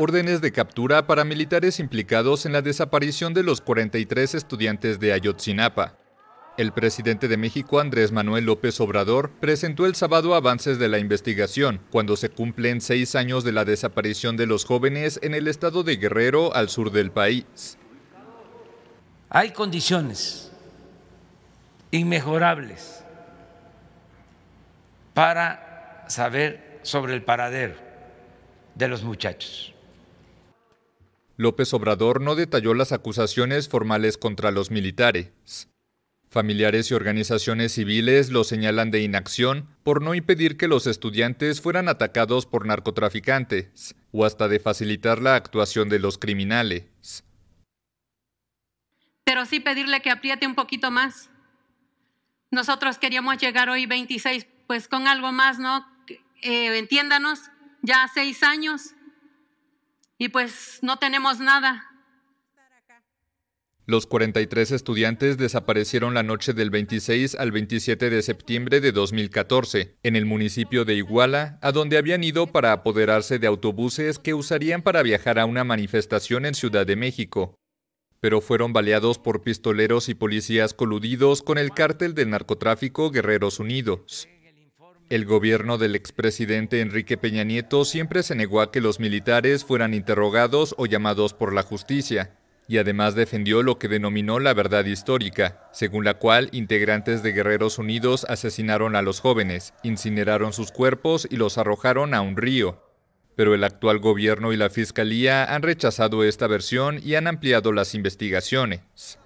órdenes de captura para militares implicados en la desaparición de los 43 estudiantes de Ayotzinapa. El presidente de México, Andrés Manuel López Obrador, presentó el sábado avances de la investigación, cuando se cumplen seis años de la desaparición de los jóvenes en el estado de Guerrero, al sur del país. Hay condiciones inmejorables para saber sobre el paradero de los muchachos. López Obrador no detalló las acusaciones formales contra los militares. Familiares y organizaciones civiles lo señalan de inacción por no impedir que los estudiantes fueran atacados por narcotraficantes o hasta de facilitar la actuación de los criminales. Pero sí pedirle que apriete un poquito más. Nosotros queríamos llegar hoy 26, pues con algo más, ¿no? Eh, entiéndanos, ya seis años y pues no tenemos nada. Los 43 estudiantes desaparecieron la noche del 26 al 27 de septiembre de 2014 en el municipio de Iguala, a donde habían ido para apoderarse de autobuses que usarían para viajar a una manifestación en Ciudad de México, pero fueron baleados por pistoleros y policías coludidos con el cártel del narcotráfico Guerreros Unidos. El gobierno del expresidente Enrique Peña Nieto siempre se negó a que los militares fueran interrogados o llamados por la justicia, y además defendió lo que denominó la verdad histórica, según la cual integrantes de Guerreros Unidos asesinaron a los jóvenes, incineraron sus cuerpos y los arrojaron a un río. Pero el actual gobierno y la fiscalía han rechazado esta versión y han ampliado las investigaciones.